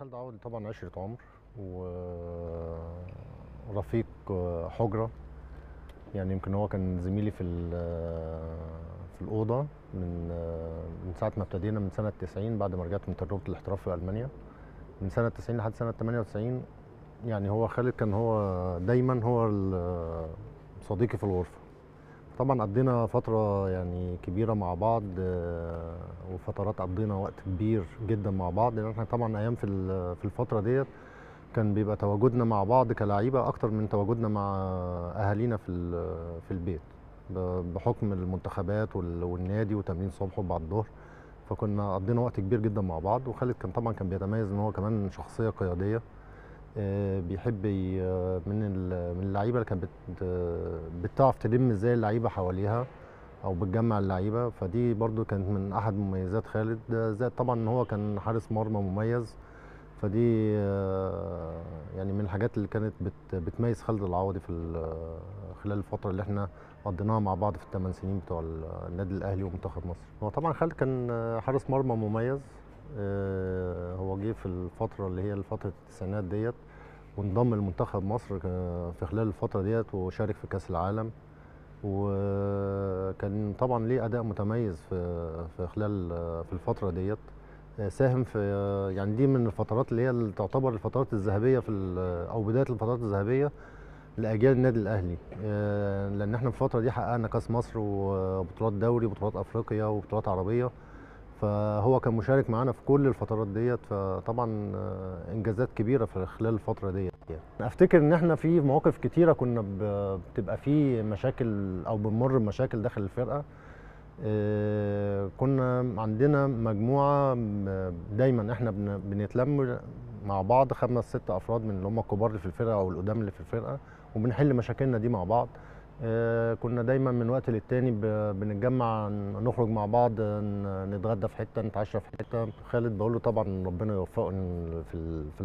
خالد عوضي طبعا عشره عمر ورفيق آه، حجره يعني يمكن هو كان زميلي في آه، في الاوضه من آه، من ساعه ما ابتدينا من سنه 90 بعد ما رجعت من تجربه الاحتراف في المانيا من سنه 90 لحد سنه 98 يعني هو خالد كان هو دايما هو صديقي في الغرفه طبعا قضينا فترة يعني كبيرة مع بعض آه، وفترات قضينا وقت كبير جدا مع بعض لأن احنا طبعا أيام في في الفترة ديت كان بيبقى تواجدنا مع بعض كلعيبة أكتر من تواجدنا مع أهالينا في في البيت بحكم المنتخبات والنادي وتمرين صبح وبعد الظهر فكنا قضينا وقت كبير جدا مع بعض وخالد كان طبعا كان بيتميز ان هو كمان شخصيه قياديه آه، بيحب آه، من من اللعيبه اللي كانت آه، بتعرف تلم ازاي اللعيبه حواليها او بتجمع اللعيبه فدي برده كانت من احد مميزات خالد زائد طبعا ان هو كان حارس مرمى مميز فدي يعني من الحاجات اللي كانت بتميز خالد العوضي في خلال الفتره اللي احنا قضيناها مع بعض في الثمان سنين بتوع النادي الاهلي ومنتخب مصر هو طبعا خالد كان حارس مرمى مميز عليه في الفتره اللي هي فتره التسعينات ديت وانضم لمنتخب مصر في خلال الفتره ديت وشارك في كاس العالم وكان طبعا ليه اداء متميز في في خلال في الفتره ديت ساهم في يعني دي من الفترات اللي هي اللي تعتبر الفترات الذهبيه في او بدايه الفترات الذهبيه لاجيال النادي الاهلي لان احنا في الفتره دي حققنا كاس مصر وبطولات دوري وبطولات افريقيا وبطولات عربيه فهو كان مشارك معانا في كل الفترات ديت فطبعا آه، انجازات كبيره في خلال الفتره ديت يعني. افتكر ان احنا في مواقف كتيره كنا بتبقى في مشاكل او بنمر بمشاكل داخل الفرقه آه، كنا عندنا مجموعه دايما احنا بنتلم مع بعض خمس ست افراد من اللي هم الكبار اللي في الفرقه او القدام اللي في الفرقه وبنحل مشاكلنا دي مع بعض آه، كنا دايما من وقت للتاني بنتجمع نخرج مع بعض نتغدى في حته نتعشى في حته خالد بقول له طبعا ربنا يوفقه في في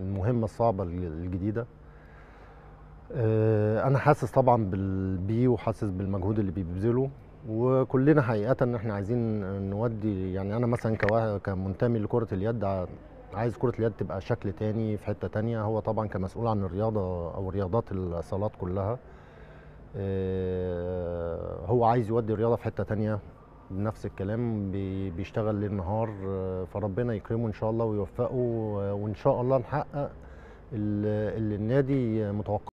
المهمه الصعبه الجديده آه، انا حاسس طبعا بيه وحاسس بالمجهود اللي بيبذله وكلنا حقيقه ان احنا عايزين نودي يعني انا مثلا كمنتمي لكره اليد عايز كره اليد تبقى شكل تاني في حته تانيه هو طبعا كمسؤول عن الرياضه او رياضات الصالات كلها آه، هو عايز يودي الرياضه في حته تانية نفس الكلام بيشتغل ليل نهار آه، فربنا يكرمه ان شاء الله ويوفقه وان شاء الله نحقق اللي النادي متوقع